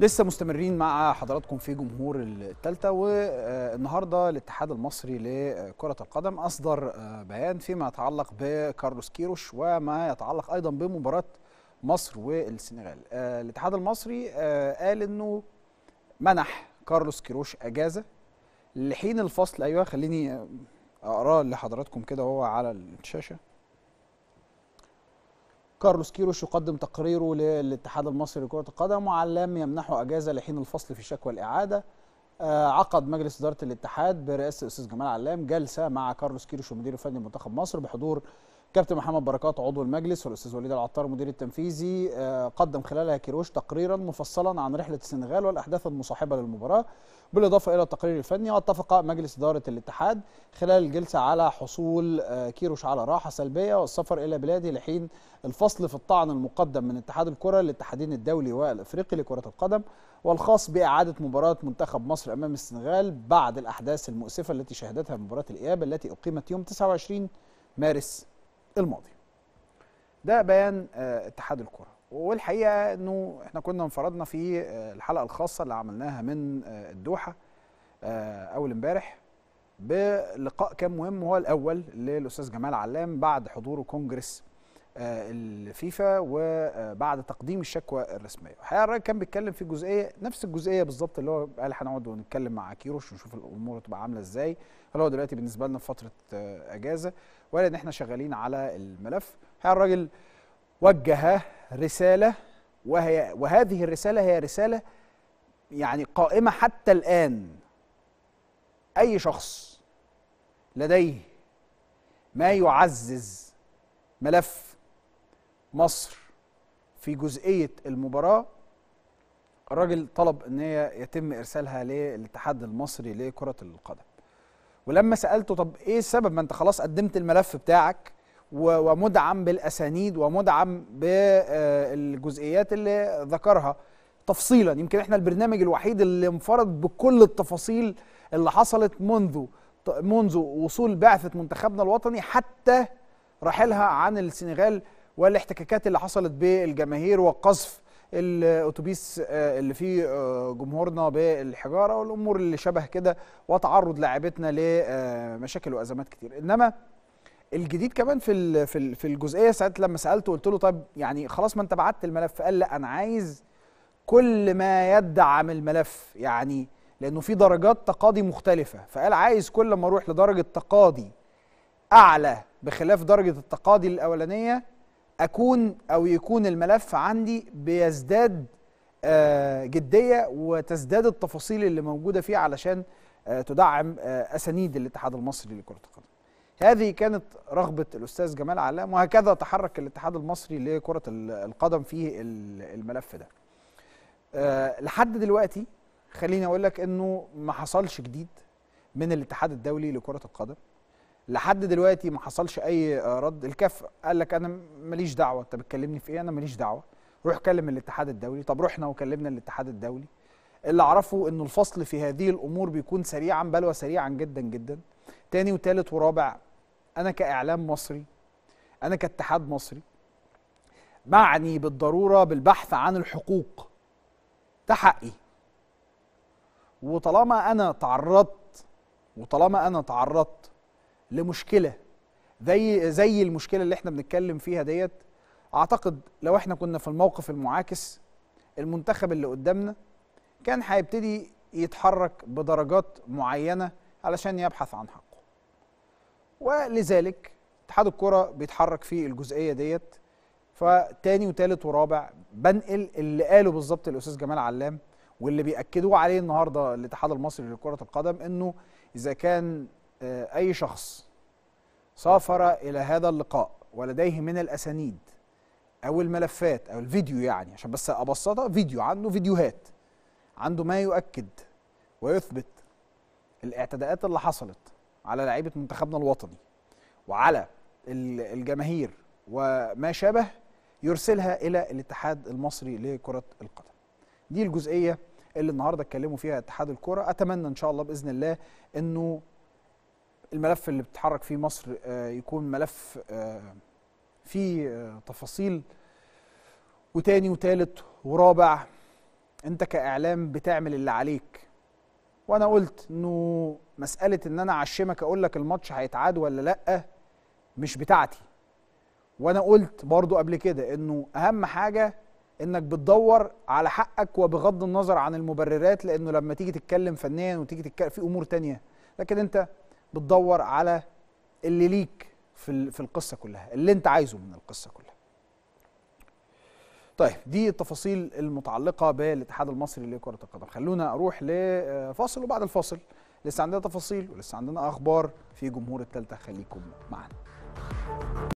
لسه مستمرين مع حضراتكم في جمهور الثالثة والنهاردة الاتحاد المصري لكرة القدم أصدر آه، بيان فيما يتعلق بكارلوس كيروش وما يتعلق أيضا بمباراة مصر والسنغال آه، الاتحاد المصري آه، قال أنه منح كارلوس كيروش أجازة لحين الفصل أيوة خليني أقراه لحضراتكم كده وهو على الشاشة كارلوس كيروش يقدم تقريره للاتحاد المصري لكرة القدم وعلام يمنحه أجازة لحين الفصل في شكوى الإعادة آه، عقد مجلس إدارة الاتحاد برئاسة الأستاذ جمال علام جلسة مع كارلوس كيروش ومدير الفني لمنتخب مصر بحضور كابتن محمد بركات عضو المجلس والاستاذ وليد العطار المدير التنفيذي آه، قدم خلالها كيروش تقريرا مفصلا عن رحله السنغال والاحداث المصاحبه للمباراه بالاضافه الى التقرير الفني واتفق مجلس اداره الاتحاد خلال الجلسه على حصول آه، كيروش على راحه سلبيه والسفر الى بلاده لحين الفصل في الطعن المقدم من اتحاد الكره للاتحادين الدولي والافريقي لكره القدم والخاص باعاده مباراه منتخب مصر امام السنغال بعد الاحداث المؤسفه التي شهدتها مباراه الاياب التي اقيمت يوم 29 مارس الماضي ده بيان آه، اتحاد الكره والحقيقه انه احنا كنا انفردنا في آه، الحلقه الخاصه اللي عملناها من آه، الدوحه اول امبارح بلقاء كان مهم هو الاول للاستاذ جمال علام بعد حضوره كونجرس آه، الفيفا وبعد تقديم الشكوى الرسميه الحقيقه الراجل كان بيتكلم في جزئيه نفس الجزئيه بالظبط اللي هو قال هنقعد ونتكلم مع كيروش ونشوف الامور تبقى عامله ازاي هل هو دلوقتي بالنسبه لنا في فتره آه، اجازه ولا ان احنا شغالين على الملف الحقيقه الراجل وجه رساله وهي وهذه الرساله هي رساله يعني قائمه حتى الان اي شخص لديه ما يعزز ملف مصر في جزئيه المباراه الراجل طلب ان هي يتم ارسالها للاتحاد المصري لكره القدم ولما سالته طب ايه السبب ما انت خلاص قدمت الملف بتاعك ومدعم بالاسانيد ومدعم بالجزئيات اللي ذكرها تفصيلا يمكن احنا البرنامج الوحيد اللي انفرد بكل التفاصيل اللي حصلت منذ منذ وصول بعثه منتخبنا الوطني حتى رحلها عن السنغال والاحتكاكات اللي حصلت بالجماهير وقذف الاتوبيس آه، اللي فيه آه، جمهورنا بالحجاره والامور اللي شبه كده وتعرض لاعبتنا لمشاكل وازمات كتير انما الجديد كمان في في الجزئيه ساعتها لما سالته قلت له طيب يعني خلاص ما انت بعت الملف قال لا انا عايز كل ما يدعم الملف يعني لانه في درجات تقاضي مختلفه فقال عايز كل ما اروح لدرجه تقاضي اعلى بخلاف درجه التقاضي الاولانيه اكون او يكون الملف عندي بيزداد آه، جديه وتزداد التفاصيل اللي موجوده فيه علشان آه، تدعم آه، اسانيد الاتحاد المصري لكره القدم. هذه كانت رغبه الاستاذ جمال علام وهكذا تحرك الاتحاد المصري لكره القدم في الملف ده. لحد دلوقتي خليني اقول لك انه ما حصلش جديد من الاتحاد الدولي لكره القدم. لحد دلوقتي ما حصلش اي رد الكاف قال لك انا ماليش دعوه انت بتكلمني في ايه انا ماليش دعوه روح كلم الاتحاد الدولي طب رحنا وكلمنا الاتحاد الدولي اللي اعرفه ان الفصل في هذه الامور بيكون سريعا بل وسريعا جدا جدا تاني وتالت ورابع انا كاعلام مصري انا كاتحاد مصري معني بالضروره بالبحث عن الحقوق ده حقي وطالما انا تعرضت وطالما انا تعرضت لمشكله زي زي المشكله اللي احنا بنتكلم فيها ديت اعتقد لو احنا كنا في الموقف المعاكس المنتخب اللي قدامنا كان هيبتدي يتحرك بدرجات معينه علشان يبحث عن حقه ولذلك اتحاد الكره بيتحرك في الجزئيه ديت فتاني وتالت ورابع بنقل اللي قاله بالظبط الاستاذ جمال علام واللي بياكدوه عليه النهارده الاتحاد المصري لكره القدم انه اذا كان آه، أي شخص سافر إلى هذا اللقاء ولديه من الأسانيد أو الملفات أو الفيديو يعني عشان بس أبسطها فيديو عنده فيديوهات عنده ما يؤكد ويثبت الاعتداءات اللي حصلت على لعيبة منتخبنا الوطني وعلى الجماهير وما شابه يرسلها إلى الاتحاد المصري لكرة القدم دي الجزئية اللي النهاردة اتكلموا فيها اتحاد الكرة أتمنى إن شاء الله بإذن الله أنه الملف اللي بتتحرك فيه مصر آه، يكون ملف آه، فيه آه، تفاصيل وتاني وتالت ورابع انت كاعلام بتعمل اللي عليك وانا قلت انه مساله ان انا اعشمك اقول لك الماتش هيتعاد ولا لا مش بتاعتي وانا قلت برضو قبل كده انه اهم حاجه انك بتدور على حقك وبغض النظر عن المبررات لانه لما تيجي تتكلم فنيا وتيجي تتكلم في امور تانية لكن انت بتدور على اللي ليك في في القصه كلها اللي انت عايزه من القصه كلها طيب دي التفاصيل المتعلقه بالاتحاد المصري لكره القدم خلونا اروح لفاصل آه، وبعد الفاصل لسه عندنا تفاصيل ولسه عندنا اخبار في جمهور الثالثه خليكم معانا